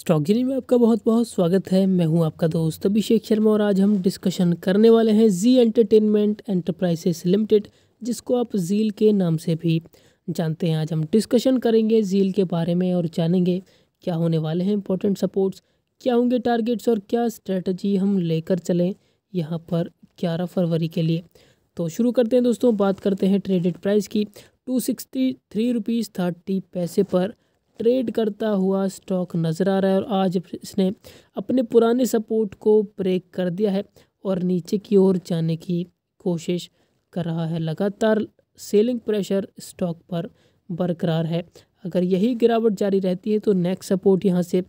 स्टॉकिनी में आपका बहुत बहुत स्वागत है मैं हूं आपका दोस्त अभिषेक शर्मा और आज हम डिस्कशन करने वाले हैं जी एंटरटेनमेंट एंटरप्राइजेस लिमिटेड जिसको आप जील के नाम से भी जानते हैं आज हम डिस्कशन करेंगे जील के बारे में और जानेंगे क्या होने वाले हैं इंपॉर्टेंट सपोर्ट्स क्या होंगे टारगेट्स और क्या स्ट्रेटजी हम लेकर चलें यहाँ पर ग्यारह फरवरी के लिए तो शुरू करते हैं दोस्तों बात करते हैं ट्रेडिड प्राइस की two sixty three rupees thirty पैसे पर ट्रेड करता हुआ स्टॉक नज़र आ रहा है और आज इसने अपने पुराने सपोर्ट को ब्रेक कर दिया है और नीचे की ओर जाने की कोशिश कर रहा है लगातार सेलिंग प्रेशर स्टॉक पर बरकरार है अगर यही गिरावट जारी रहती है तो नेक्स्ट सपोर्ट यहाँ से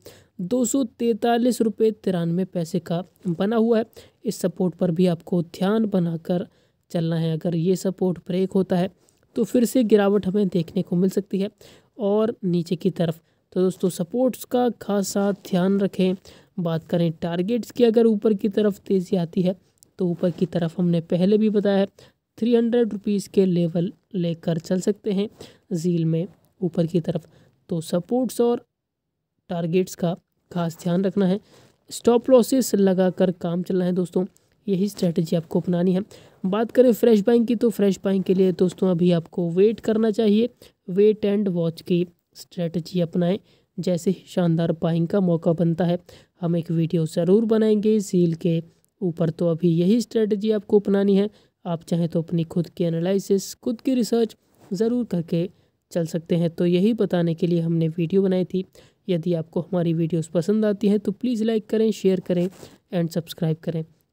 दो सौ तैंतालीस रुपये तिरानवे पैसे का बना हुआ है इस सपोर्ट पर भी आपको ध्यान बनाकर चलना है अगर ये सपोर्ट ब्रेक होता है तो फिर से गिरावट हमें देखने को मिल सकती है और नीचे की तरफ तो दोस्तों सपोर्ट्स का खासा ध्यान रखें बात करें टारगेट्स की अगर ऊपर की तरफ तेज़ी आती है तो ऊपर की तरफ हमने पहले भी बताया है थ्री हंड्रेड रुपीज़ के लेवल लेकर चल सकते हैं झील में ऊपर की तरफ तो सपोर्ट्स और टारगेट्स का खास ध्यान रखना है स्टॉप लॉसेस लगाकर काम चलना है दोस्तों यही स्ट्रैटेजी आपको अपनानी है बात करें फ्रेश बाइंग की तो फ्रेश बाइंग के लिए दोस्तों अभी आपको वेट करना चाहिए वेट एंड वॉच की स्ट्रैटेजी अपनाएं जैसे ही शानदार बाइंग का मौका बनता है हम एक वीडियो ज़रूर बनाएंगे सील के ऊपर तो अभी यही स्ट्रैटेजी आपको अपनानी है आप चाहें तो अपनी खुद की एनालिसिस खुद की रिसर्च ज़रूर करके चल सकते हैं तो यही बताने के लिए हमने वीडियो बनाई थी यदि आपको हमारी वीडियोस पसंद आती हैं तो प्लीज़ लाइक करें शेयर करें एंड सब्सक्राइब करें